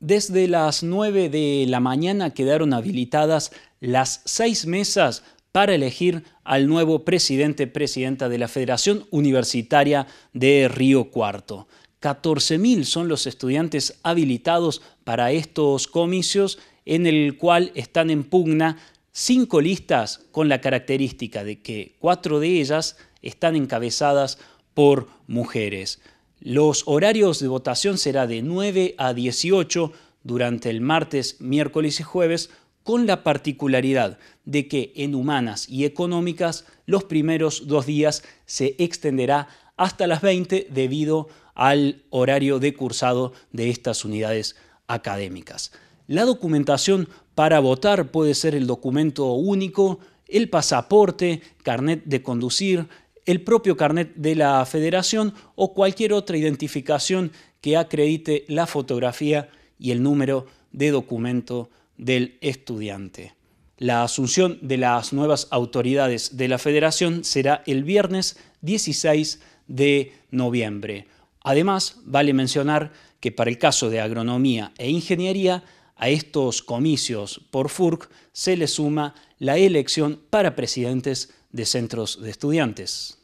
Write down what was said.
Desde las 9 de la mañana quedaron habilitadas las seis mesas para elegir al nuevo presidente, presidenta de la Federación Universitaria de Río Cuarto. 14.000 son los estudiantes habilitados para estos comicios en el cual están en pugna cinco listas con la característica de que cuatro de ellas están encabezadas por mujeres. Los horarios de votación será de 9 a 18 durante el martes, miércoles y jueves, con la particularidad de que en humanas y económicas los primeros dos días se extenderá hasta las 20 debido al horario de cursado de estas unidades académicas. La documentación para votar puede ser el documento único, el pasaporte, carnet de conducir, el propio carnet de la federación o cualquier otra identificación que acredite la fotografía y el número de documento del estudiante. La asunción de las nuevas autoridades de la federación será el viernes 16 de noviembre. Además, vale mencionar que para el caso de agronomía e ingeniería, a estos comicios por FURC se le suma la elección para presidentes de centros de estudiantes.